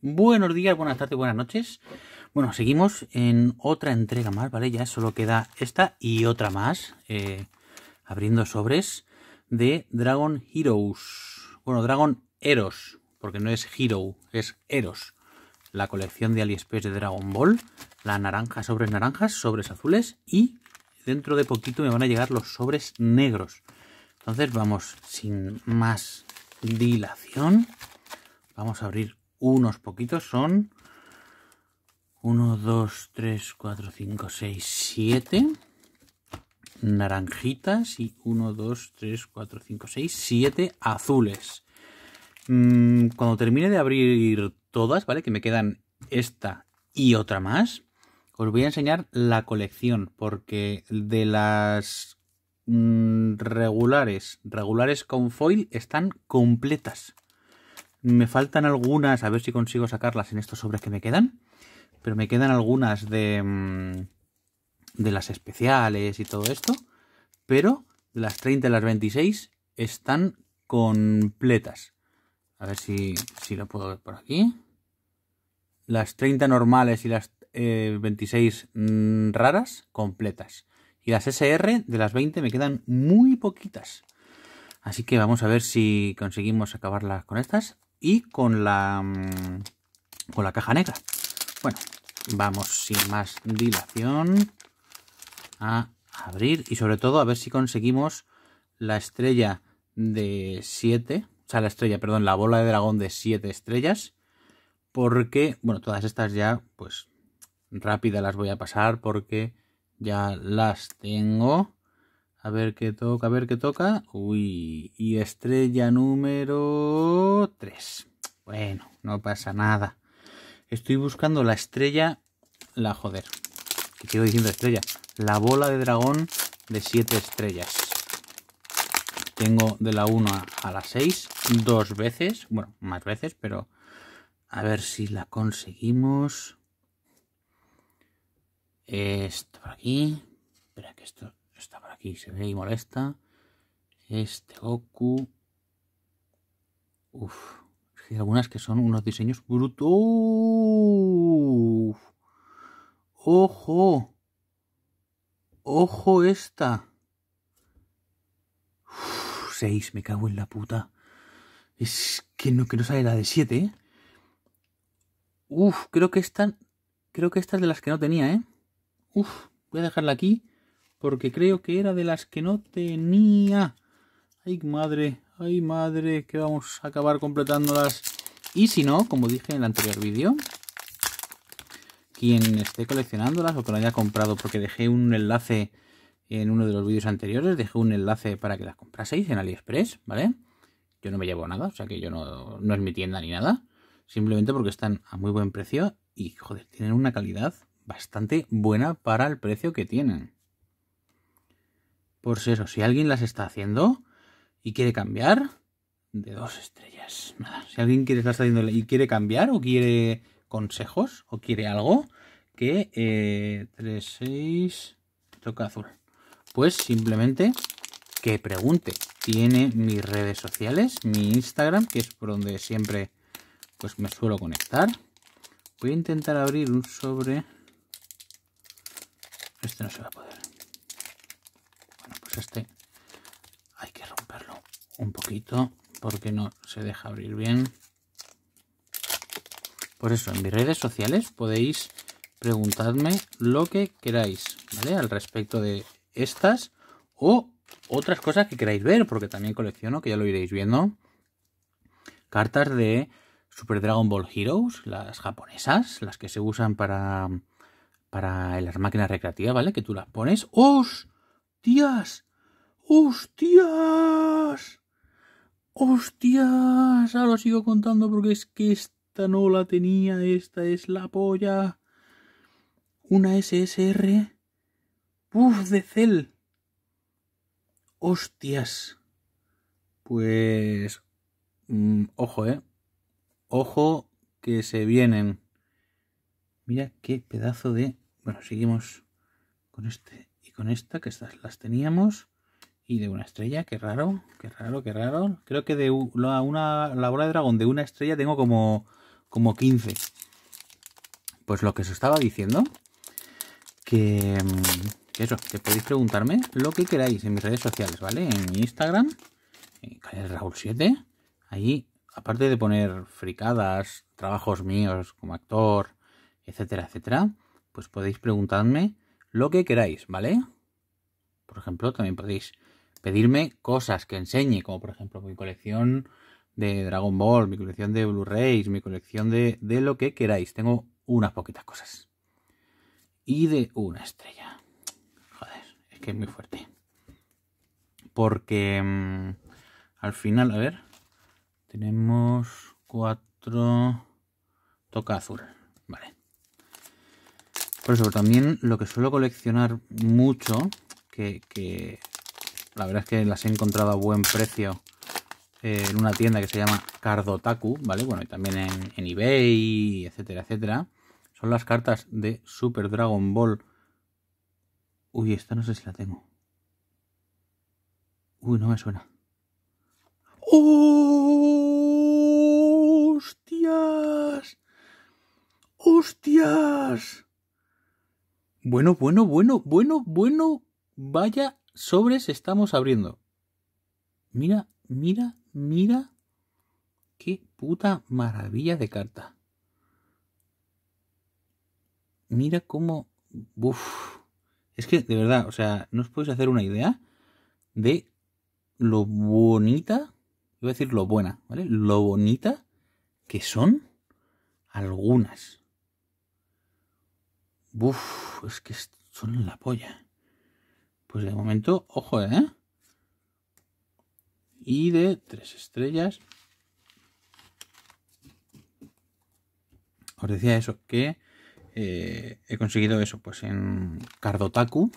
Buenos días, buenas tardes, buenas noches. Bueno, seguimos en otra entrega más, ¿vale? Ya solo queda esta y otra más, eh, abriendo sobres de Dragon Heroes. Bueno, Dragon Eros, porque no es Hero, es Eros. La colección de AliExpress de Dragon Ball, la naranja, sobres naranjas, sobres azules y dentro de poquito me van a llegar los sobres negros. Entonces vamos, sin más dilación, vamos a abrir unos poquitos, son 1, 2, 3, 4, 5, 6, 7 naranjitas y 1, 2, 3, 4, 5, 6, 7 azules. Mm, cuando termine de abrir todas, ¿vale? Que me quedan esta y otra más. Os voy a enseñar la colección, porque de las mm, regulares, regulares con foil, están completas. Me faltan algunas, a ver si consigo sacarlas en estos sobres que me quedan. Pero me quedan algunas de, mm, de las especiales y todo esto. Pero las 30 y las 26 están completas. A ver si, si lo puedo ver por aquí. Las 30 normales y las 26 eh, mm, raras completas. Y las SR de las 20 me quedan muy poquitas. Así que vamos a ver si conseguimos acabarlas con estas y con la, mm, con la caja negra. Bueno, vamos sin más dilación a abrir y sobre todo a ver si conseguimos la estrella de 7, o sea, la estrella, perdón, la bola de dragón de 7 estrellas, porque, bueno, todas estas ya, pues, rápida las voy a pasar porque ya las tengo. A ver qué toca, a ver qué toca. Uy, y estrella número 3. Bueno, no pasa nada. Estoy buscando la estrella, la joder. ¿Qué sigo diciendo estrella. La bola de dragón de siete estrellas. Tengo de la 1 a la 6 dos veces. Bueno, más veces, pero a ver si la conseguimos. Esto por aquí. Espera que esto está por aquí, se ve y molesta. Este Goku. Uf. Hay algunas que son unos diseños brutos. ¡Ojo! ¡Ojo esta! Uf, seis, me cago en la puta. Es que no, no sale la de siete ¿eh? Uf, creo que esta. Creo que esta es de las que no tenía, ¿eh? Uf, voy a dejarla aquí porque creo que era de las que no tenía. Ay, madre, ay, madre, que vamos a acabar completándolas. Y si no, como dije en el anterior vídeo, quien esté coleccionándolas o que lo haya comprado, porque dejé un enlace en uno de los vídeos anteriores, dejé un enlace para que las compraseis en AliExpress, ¿vale? Yo no me llevo nada, o sea que yo no, no es mi tienda ni nada, simplemente porque están a muy buen precio y, joder, tienen una calidad bastante buena para el precio que tienen. Por pues eso, si alguien las está haciendo y quiere cambiar, de dos estrellas. Nada, si alguien quiere haciendo y quiere cambiar o quiere consejos o quiere algo, que eh, 3-6 toca azul. Pues simplemente que pregunte. Tiene mis redes sociales, mi Instagram, que es por donde siempre pues me suelo conectar. Voy a intentar abrir un sobre. Este no se va a poder. Pues este hay que romperlo un poquito porque no se deja abrir bien. Por eso, en mis redes sociales podéis preguntarme lo que queráis, ¿vale? Al respecto de estas o otras cosas que queráis ver, porque también colecciono, que ya lo iréis viendo, cartas de Super Dragon Ball Heroes, las japonesas, las que se usan para, para las máquinas recreativas, ¿vale? Que tú las pones. ¡Oh! ¡Tías! ¡Hostias! ¡Hostias! Ahora sigo contando porque es que esta no la tenía, esta es la polla. Una SSR. Puf, De cel! ¡Hostias! Pues... Mm, ojo, ¿eh? Ojo que se vienen. Mira qué pedazo de... Bueno, seguimos con este y con esta, que estas las teníamos y de una estrella, qué raro, qué raro, qué raro. Creo que de una, la bola de dragón de una estrella tengo como, como 15. Pues lo que os estaba diciendo, que, mm, eso, que podéis preguntarme lo que queráis en mis redes sociales, ¿vale? En Instagram, en Raúl7, ahí, aparte de poner fricadas, trabajos míos como actor, etcétera, etcétera, pues podéis preguntarme lo que queráis, ¿vale? Por ejemplo, también podéis pedirme cosas que enseñe, como por ejemplo mi colección de Dragon Ball, mi colección de Blu-rays, mi colección de, lo que queráis. Tengo unas poquitas cosas. Y de una estrella. Joder, es que es muy fuerte. Porque mm, al final, a ver, tenemos cuatro... Toca azul. Vale. Por eso, también lo que suelo coleccionar mucho, que la verdad es que las he encontrado a buen precio eh, en una tienda que se llama Cardotaku, ¿vale? Bueno, y también en, eBay, etcétera, etcétera. Son las cartas de Super Dragon Ball. Uy, esta no sé si la tengo. Uy, no me suena. ¡Hostias! ¡Hostias! Bueno, bueno, bueno, bueno, bueno. Vaya sobres estamos abriendo. Mira, mira, mira. Qué puta maravilla de carta. Mira cómo... Es que, de verdad, o sea, no os podéis hacer una idea de lo bonita, iba a decir lo buena, ¿vale? Lo bonita que son algunas. Buf, es que son la polla. Pues de momento, ojo, ¿eh? Y de tres estrellas. Os decía eso, que eh, he conseguido eso, pues en Cardotaku,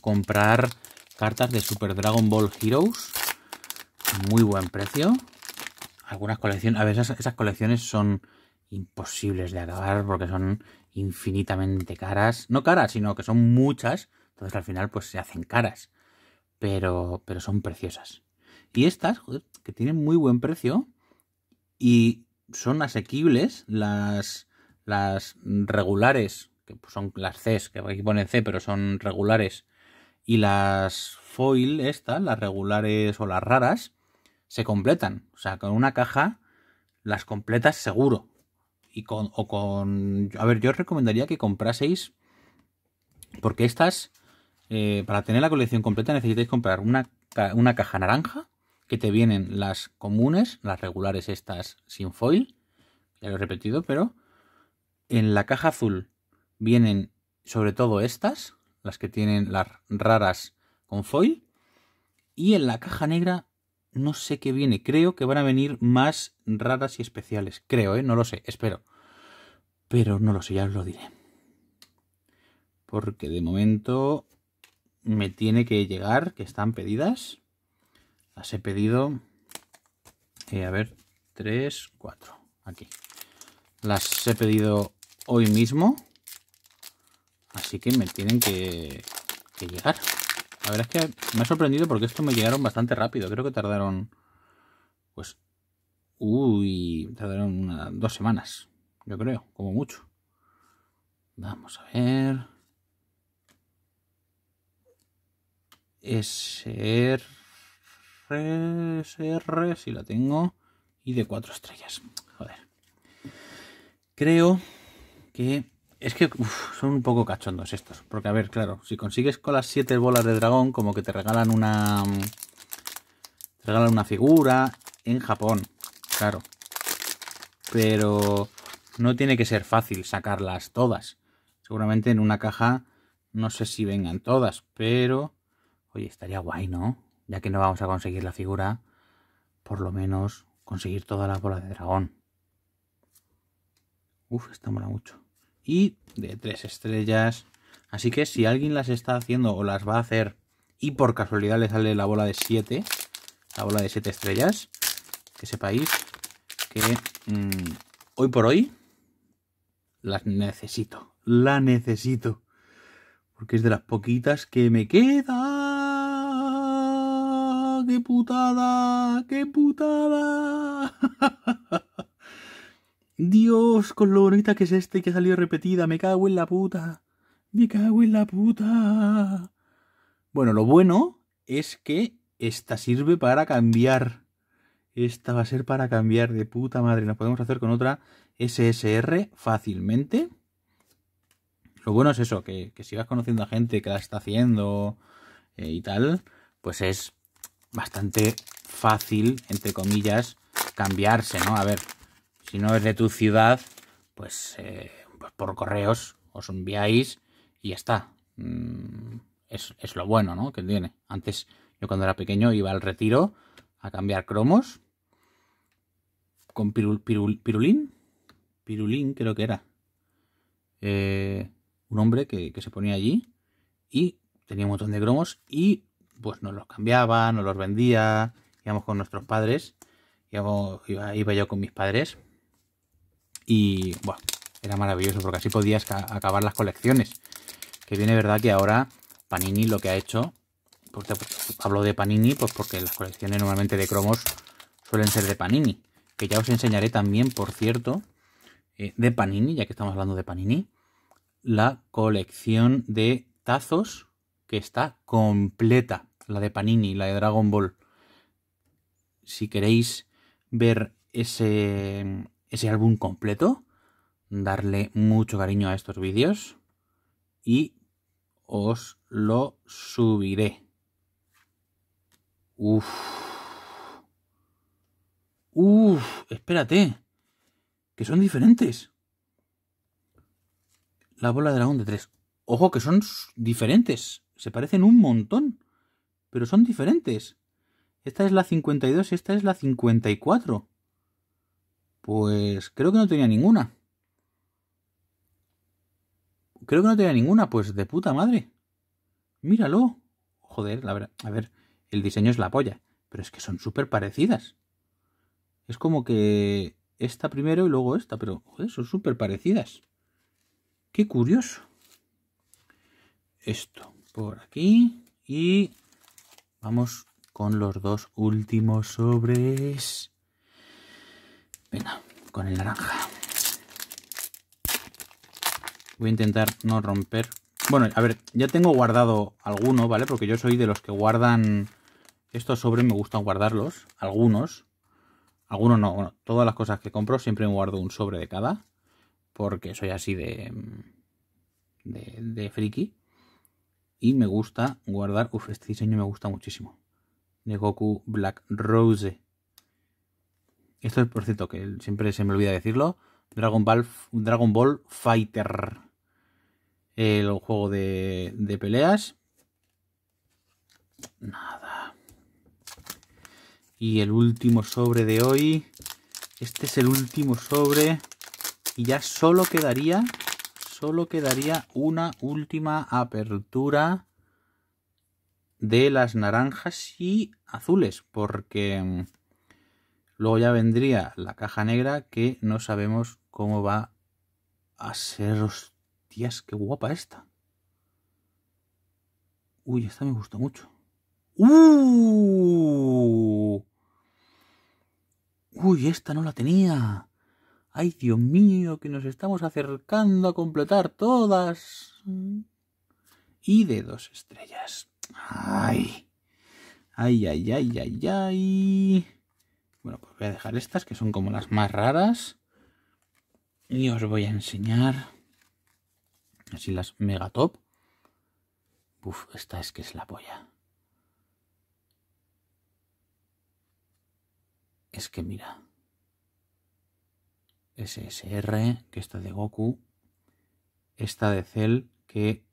comprar cartas de Super Dragon Ball Heroes. Muy buen precio. Algunas colecciones, a veces esas colecciones son imposibles de acabar porque son infinitamente caras. No caras, sino que son muchas entonces al final pues se hacen caras, pero, pero son preciosas. Y estas, que tienen muy buen precio y son asequibles, las, las regulares, que pues, son las Cs, que aquí ponen C, pero son regulares, y las foil, estas, las regulares o las raras, se completan. O sea, con una caja las completas seguro. Y con, o con. A ver, yo os recomendaría que compraseis. Porque estas eh, para tener la colección completa necesitáis comprar una, una, caja naranja, que te vienen las comunes, las regulares estas sin foil, ya lo he repetido, pero en la caja azul vienen sobre todo estas, las que tienen las raras con foil, y en la caja negra no sé qué viene, creo que van a venir más raras y especiales, creo, ¿eh? no lo sé, espero. Pero no lo sé, ya os lo diré. Porque de momento me tiene que llegar, que están pedidas. Las he pedido, eh, a ver, 3, 4, aquí. Las he pedido hoy mismo, así que me tienen que, llegar. A ver, es que me ha sorprendido porque esto me llegaron bastante rápido. Creo que tardaron, pues, uy, tardaron dos semanas, yo creo, como mucho. Vamos a ver. SR, si la tengo, y de 4 estrellas. Joder. Creo que... Es que son un poco cachondos estos. Porque, a ver, claro, si consigues con las 7 bolas de dragón, como que te regalan una... Te regalan una figura en Japón, claro. Pero no tiene que ser fácil sacarlas todas. Seguramente en una caja no sé si vengan todas, pero Oye, estaría guay, ¿no? Ya que no vamos a conseguir la figura, por lo menos conseguir toda la bola de dragón. Uf, esta mola mucho. Y de tres estrellas. Así que si alguien las está haciendo o las va a hacer y por casualidad le sale la bola de 7, la bola de siete estrellas, que sepáis que mm, hoy por hoy las necesito. La necesito. Porque es de las poquitas que me quedan qué putada, qué putada. Dios, con lo bonita que es este que ha salido repetida, me cago en la puta. Me cago en la puta. Bueno, lo bueno es que esta sirve para cambiar. Esta va a ser para cambiar de puta madre. Nos podemos hacer con otra SSR fácilmente. Lo bueno es eso, que, que si vas conociendo a gente que la está haciendo eh, y tal, pues es bastante fácil, entre comillas, cambiarse, ¿no? A ver, si no es de tu ciudad, pues, eh, pues por correos os enviáis y ya está. Mm, es, lo bueno, ¿no? Que tiene. Antes, yo cuando era pequeño iba al retiro a cambiar cromos con pirulín. Pirulín creo que era. Eh, un hombre que, que se ponía allí y tenía un montón de cromos y pues nos los cambiaba, nos los vendía, íbamos con nuestros padres, iba, yo con mis padres y bueno, era maravilloso porque así podías acabar las colecciones. Que viene verdad que ahora Panini lo que ha hecho, porque hablo de Panini pues porque las colecciones normalmente de cromos suelen ser de Panini, que ya os enseñaré también, por cierto, eh, de Panini, ya que estamos hablando de Panini, la colección de tazos que está completa la de Panini, la de Dragon Ball. Si queréis ver ese, álbum completo, darle mucho cariño a estos vídeos y os lo subiré. Uf. Uf, espérate. Que son diferentes. La bola de dragón de 3. Ojo que son diferentes. Se parecen un montón. Pero son diferentes. Esta es la 52 y esta es la 54. Pues creo que no tenía ninguna. Creo que no tenía ninguna, pues de puta madre. Míralo. Joder, la verdad. A ver, el diseño es la polla, pero es que son súper parecidas. Es como que esta primero y luego esta, pero joder, son súper parecidas. Qué curioso. Esto por aquí y Vamos con los dos últimos sobres. Venga, con el naranja. Voy a intentar no romper. Bueno, a ver, ya tengo guardado alguno, ¿vale? Porque yo soy de los que guardan... Estos sobres me gustan guardarlos, algunos. Algunos no, bueno, todas las cosas que compro siempre me guardo un sobre de cada. Porque soy así de... De, de friki. Y me gusta guardar. Uf, este diseño me gusta muchísimo. De Goku Black Rose. Esto es, por cierto, que siempre se me olvida decirlo. Dragon Ball, Dragon Ball Fighter. El juego de, de peleas. Nada. Y el último sobre de hoy. Este es el último sobre. Y ya solo quedaría solo quedaría una última apertura de las naranjas y azules, porque mm, luego ya vendría la caja negra que no sabemos cómo va a ser. Hostias, qué guapa esta. Uy, esta me gusta mucho. ¡Uh! Uy, esta no la tenía. ¡Ay, Dios mío, que nos estamos acercando a completar todas! Y de dos estrellas. ¡Ay! ¡Ay, ay, ay, ay, ay! Bueno, pues voy a dejar estas, que son como las más raras. Y os voy a enseñar... Así las mega top. Uf, esta es que es la polla. Es que mira... SSR, que está de Goku, esta de Cell, que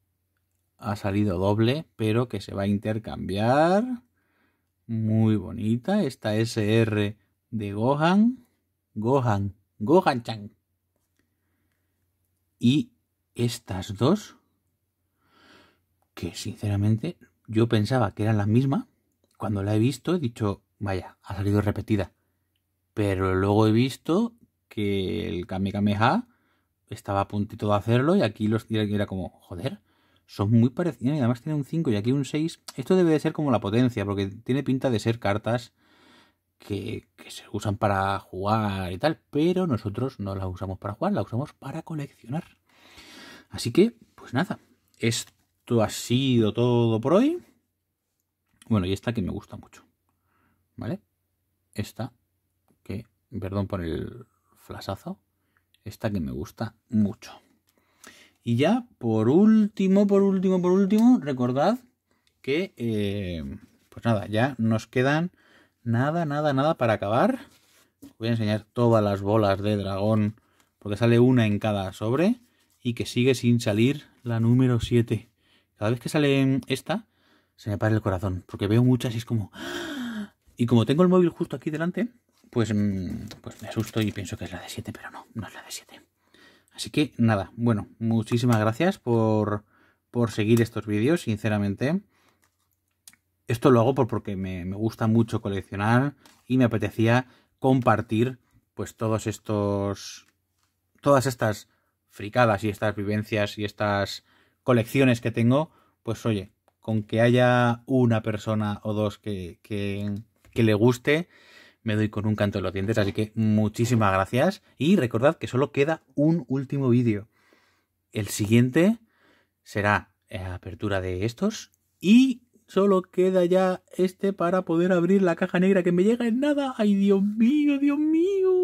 ha salido doble, pero que se va a intercambiar. Muy bonita, esta SR de Gohan, Gohan, Gohan-chan. Y estas dos, que sinceramente yo pensaba que eran la misma cuando la he visto he dicho, vaya, ha salido repetida. Pero luego he visto que el Kamehameha estaba a puntito de hacerlo y aquí los era como, joder, son muy parecidos y además tiene un 5 y aquí un 6. Esto debe de ser como la potencia, porque tiene pinta de ser cartas que, que se usan para jugar y tal, pero nosotros no las usamos para jugar, las usamos para coleccionar. Así que, pues nada, esto ha sido todo por hoy. Bueno, y esta que me gusta mucho. ¿Vale? Esta que, perdón por el flasazo. Esta que me gusta mucho. Y ya, por último, por último, por último, recordad que, eh, pues nada, ya nos quedan nada, nada, nada para acabar. voy a enseñar todas las bolas de dragón, porque sale una en cada sobre y que sigue sin salir la número 7. Cada vez que sale esta, se me para el corazón, porque veo muchas y es como... ¡Ah! Y como tengo el móvil justo aquí delante, pues, mm, pues me asusto y pienso que es la de 7, pero no, no es la de 7. Así que nada, bueno, muchísimas gracias por, por seguir estos vídeos, sinceramente. Esto lo hago porque me, gusta mucho coleccionar y me apetecía compartir pues todos estos, todas estas fricadas y estas vivencias y estas colecciones que tengo, pues oye, con que haya una persona o dos que, que le guste, me doy con un canto en los dientes. Así que muchísimas gracias. Y recordad que solo queda un último vídeo. El siguiente será eh, apertura de estos. Y solo queda ya este para poder abrir la caja negra que me llega en nada. ¡Ay, Dios mío, Dios mío!